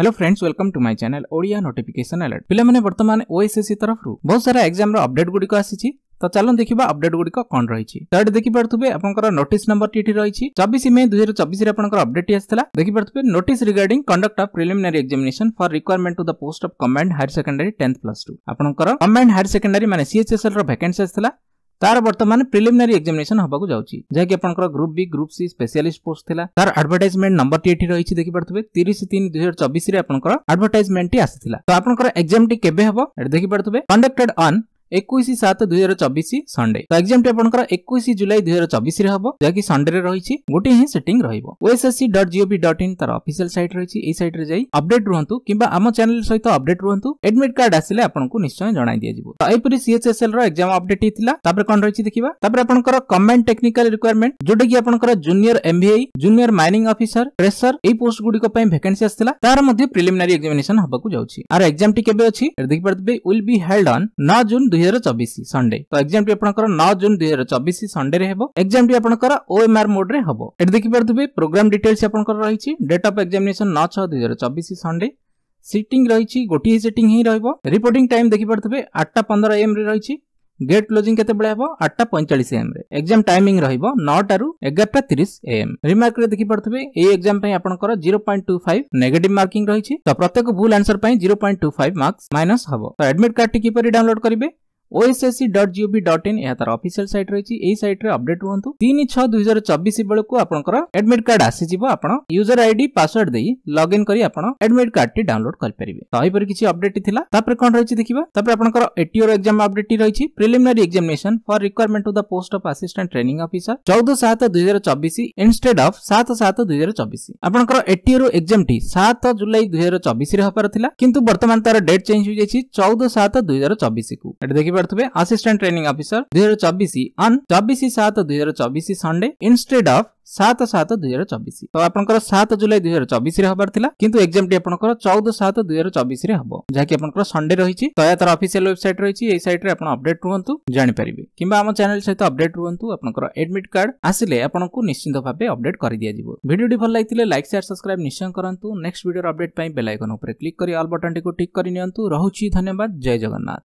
hello friends welcome to my channel Odia notification alert ପିଲାମାନେ ବର୍ତ୍ତମାନ OSSC ତରଫରୁ ବହୁତ ସାରା ଏକ୍ଜାମର ଅପଡେଟ୍ ଗୁଡ଼ିକ ଆସିଛି ତ ଚାଲନ୍ତୁ ଦେଖିବା ଅପଡେଟ୍ ଗୁଡ଼ିକ କ'ଣ ରହିଛି ତର୍ଡ ଦେଖିପାରୁଥିବେ ଆପଣଙ୍କର ନୋଟିସ୍ ନମ୍ବରଟି ଏଠି ରହିଛି ଚବିଶ ମେ ଦୁଇ ହଜାର ଚବିଶରେ ଆପଣଙ୍କର ଅପଡେଟ୍ ଆସିଥିଲା ଦେଖିପାରୁଥିବେ notice regarding conduct of preliminary examination for requirement to the post of command higher secondary tenth plus two ଆପଣଙ୍କର କମାଣ୍ଡ ହାୟର ସେକେଣ୍ଡାରୀ ମାନେ ସିଏଚ୍ଏସ୍ଏଲ୍ ର ଭେକାନ୍ସି ଆସିଥିଲା ତାର ବର୍ତ୍ତମାନ ପ୍ରିଲିମିନାରୀ ଏକ୍ସାମିନେସନ ହେବାକୁ ଯାଉଛି ଯାହାକି ଆପଣଙ୍କର group B group C specialist post ଥିଲା ତାର ଆଡଭର୍ଟାଇଜମେଣ୍ଟ ନମ୍ବରଟି ଏଠି ରହିଛି ଦେଖିପାରୁଥିବେ ତିରିଶ ତିନି ଦୁଇ ହଜାର ଚବିଶରେ ଆପଣଙ୍କର ଆଡଭର୍ଟାଇଜମେଣ୍ଟଟି ଆସିଥିଲା ତ ଆପଣଙ୍କର ଏକ୍ସାମଟି କେବେ ହେବ ଏଠି ଦେଖିପାରୁଥିବେ କଣ୍ଡକ୍ଟେଡ୍ ଅନ୍ ଏକୋଇଶ ସାତ ଦୁଇ ହଜାର ଚବିଶ ସଣ୍ଡେ ତ ଏକ୍ଜାମଟି ଆପଣଙ୍କର ଏକୋଇଶ ଜୁଲାଇ ଦୁଇ ହଜାର ଚବିଶରେ ହବ ଯାହାକି ସଣ୍ଡେରେ ରହିଛି ଗୋଟିଏ ହିଁ ସେଟିଂ ରହିବ OSSC dot GOV dot in ତାର ଅଫିସିଆଲ ସାଇଟ୍ ରହିଛି ଏହି ସାଇଟ୍ରେ ଯାଇ ଅପଡେଟ୍ ରୁହନ୍ତୁ କିମ୍ବା ଆମ ଚ୍ୟାନେଲ ସହିତ ଅପଡେଟ୍ ରୁହନ୍ତୁ ଆଡମିଟ୍ କାର୍ଡ ଆସିଲେ ଆପଣଙ୍କୁ ନିଶ୍ଚୟ ଜଣାଇ ଦିଆଯିବ ତ ଏହିପରି ସିଏଚ୍ଏସ୍ଏଲ୍ ର ଏକ୍ଜାମ ଅପଡେଟ୍ ହେଇଥିଲା ତାପରେ କ'ଣ ରହିଛି ଦେଖିବା ତାପରେ ଆପଣଙ୍କର କମ୍ବାଇନ୍ ଟେକ୍ନିକାଲ ରିକ୍ୱାରମେଣ୍ଟ ଯୋଉଟାକି ଆପଣଙ୍କର junior MVI junior mining officer ପ୍ରେସର ଏହି ପୋଷ୍ଟ ଗୁଡିକ ପାଇଁ ଭେକାନ୍ସି ଆସିଥିଲା ତାର ମଧ୍ୟ ପ୍ରିଲିମିନାରୀ ଏକ୍ଜାମିନେସନ ହେବାକୁ ଯାଉଛି ଆର ଏକ୍ଜାମଟି କେବେ ଅଛି ଦେଖିପାରୁଥିବେ ୱିଲ୍ ବି ହେଲ୍ଡ ଅନ୍ ନଅ ଜୁନ୍ ଦୁଇ ହଜାର ଚବିଶ ସଣ୍ଡେ ତ ଏକ୍ଜାମ୍ ଟି ଆପଣଙ୍କର ନଅ ଜୁନ୍ ହଜାର ଚବିଶ ସଣ୍ଡେରେ ହେବ ଏକ୍ଜାମ୍ ଟି ଆପଣଙ୍କର ଓଏମ୍ଆର୍ ମୋଡ୍ରେ ହେବ ଏଠି ଦେଖିପାରୁଥିବେ ପ୍ରୋଗ୍ରାମ୍ ଡିଟେଲ୍ସ ଆପଣଙ୍କର ରହିଛି ଡେଟ୍ ଅଫ୍ ଏକ୍ଜାମିନେସନ୍ ନଅ ଛଅ ଦୁଇହଜାର ଚବିଶ ସଣ୍ଡେ ସିଟିଂ ରହିଛି ଗୋଟିଏ ସିଟିଂ ହିଁ ରହିବ ରିପୋର୍ଟିଂ ଟାଇମ୍ ଦେଖିପାରୁଥିବେ ଆଠଟା ପନ୍ଦର ଏମ୍ ରେ ରହିଛି ଗେଟ୍ গেট କେତେବେଳେ ହେବ ଆଠଟା ପଇଁଚାଳିଶ পঁয়চাশ এম রে এক্সাম টাইমিং রহব নটা রু ଏମ୍ ରିମାର୍କରେ ଦେଖିପାରୁଥିବେ রিমার্ক দেখিপারে ପାଇଁ ଆପଣଙ୍କର zero point two two five marking ରହିଛି ତ ପ୍ରତ୍ୟେକ ଭୁଲ ଆନ୍ସର ପାଇଁ zero point two five marks minus ହେବ ତ ଆଡ଼ମିଟ୍ କାର୍ଡ଼ଟି କିପରି ଡାଉନଲୋଡ଼୍ କରିବେ ओएसएससी डट जीओ डट इन यार अफिसील सैट रही सैट्रे अपडेट हूँ तीन छह दुई हजार चबिश बेलू आपर एडमिट कार्ड आसीज आपड़ यूजर आईडी पासवर्ड दे लग इन करडमिट कार्ड टी डाउनलोड करेंगे तो यहपर किसी अपडेट थी कौन रही देखिए आपटीओर एक्जाम अपडेट रही preliminary examination for requirement to the post of assistant training officer चौदह सात दुई हजार चबिश इनस्टेड अफ सात सात दुई हजार चबिश आपर एटीओर एक्जाम सात जुलाई दुई हजार चबिश्रे हबार कितु बर्तमान तार डेट चेंज हो जाए चौदह सात दुई हजार चबिश को देखिए करते हुए असिस्टेंट ट्रेनिंग ऑफिसर दुई अन् चबिश सात दुई संडे इनस्टेड अफ ସାତ ସାତ ଦୁଇ ହଜାର ଚବିଶ ତ ଆପଣଙ୍କର ସାତ ଜୁଲାଇ ଦୁଇ ହଜାର ଚବିଶରେ ହବାର ଥିଲା କିନ୍ତୁ ଏକ୍ଜାମଟି ଆପଣଙ୍କର ଚଉଦ ସାତ ଦୁଇ ହଜାର ଚବିଶରେ ହବ ଯାହାକି ଆପଣଙ୍କର ସଣ୍ଡେ ରହିଛି ତ ଏହା ତାର ଅଫିସିଆଲ ୱେବସାଇଟ୍ ରହିଛି ଏହି ସାଇଟ୍ରେ ଆପଣ ଅପଡେଟ୍ ରୁହନ୍ତୁ ଜାଣିପାରିବେ କିମ୍ବା ଆମ ଚ୍ୟାନେଲ ସହିତ ଅପଡେଟ୍ ରୁହନ୍ତୁ ଆପଣଙ୍କର ଏଡମିଟ୍ କାର୍ଡ ଆସିଲେ ଆପଣଙ୍କୁ ନିଶ୍ଚିନ୍ତ ଭାବେ ଅପଡେଟ୍ କରିଦିଆଯିବ ଭିଡ଼ିଓଟି ଭଲ ଲାଗିଥିଲେ ଲାଇକ୍ ସେୟାର ସବସ୍କ୍ରାଇବ୍ ନିଶ୍ଚୟ କରନ୍ତୁ ନେକ୍ସଟ ଭିଡ଼ିଓର ଅପଡେଟ୍ ପାଇଁ ବେଲାଇକନ୍ ଉପରେ କ୍ଲିକ୍ କରି ଅଲ୍ ବଟନଟିକୁ ଟିକ୍ କରିନିଅନ୍ତୁ ରହୁଛି ଧନ୍ୟବାଦ ଜୟ ଜଗନ୍ନାଥ